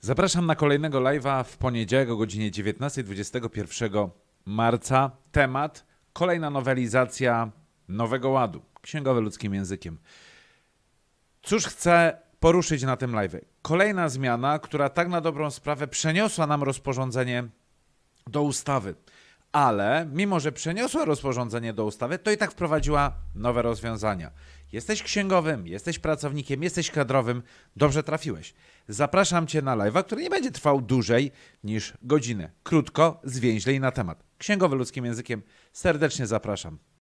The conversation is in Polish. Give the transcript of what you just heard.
Zapraszam na kolejnego live'a w poniedziałek o godzinie 19.21 marca. Temat: kolejna nowelizacja Nowego Ładu, księgowy ludzkim językiem. Cóż chcę poruszyć na tym live? Kolejna zmiana, która tak na dobrą sprawę przeniosła nam rozporządzenie do ustawy. Ale mimo, że przeniosła rozporządzenie do ustawy, to i tak wprowadziła nowe rozwiązania. Jesteś księgowym, jesteś pracownikiem, jesteś kadrowym, dobrze trafiłeś. Zapraszam Cię na live'a, który nie będzie trwał dłużej niż godzinę. Krótko, zwięźle i na temat. Księgowy ludzkim językiem serdecznie zapraszam.